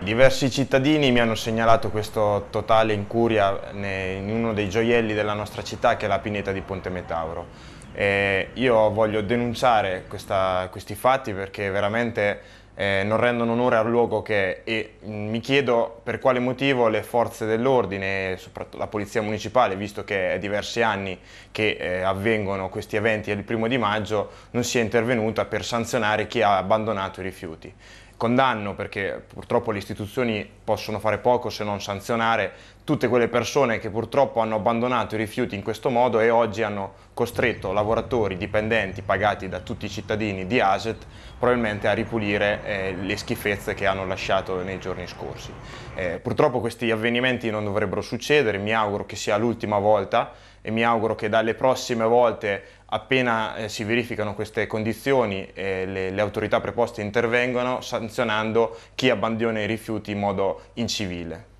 Diversi cittadini mi hanno segnalato questo totale incuria in uno dei gioielli della nostra città che è la pineta di Ponte Metauro. E io voglio denunciare questa, questi fatti perché veramente eh, non rendono onore al luogo che è e mm, mi chiedo per quale motivo le forze dell'ordine, soprattutto la polizia municipale, visto che è diversi anni che eh, avvengono questi eventi il primo di maggio, non sia intervenuta per sanzionare chi ha abbandonato i rifiuti condanno perché purtroppo le istituzioni possono fare poco se non sanzionare, tutte quelle persone che purtroppo hanno abbandonato i rifiuti in questo modo e oggi hanno costretto lavoratori dipendenti pagati da tutti i cittadini di Aset probabilmente a ripulire eh, le schifezze che hanno lasciato nei giorni scorsi. Eh, purtroppo questi avvenimenti non dovrebbero succedere, mi auguro che sia l'ultima volta e mi auguro che dalle prossime volte appena eh, si verificano queste condizioni eh, le, le, autorità preposte intervengano sanzionando chi abbandona i rifiuti in modo incivile.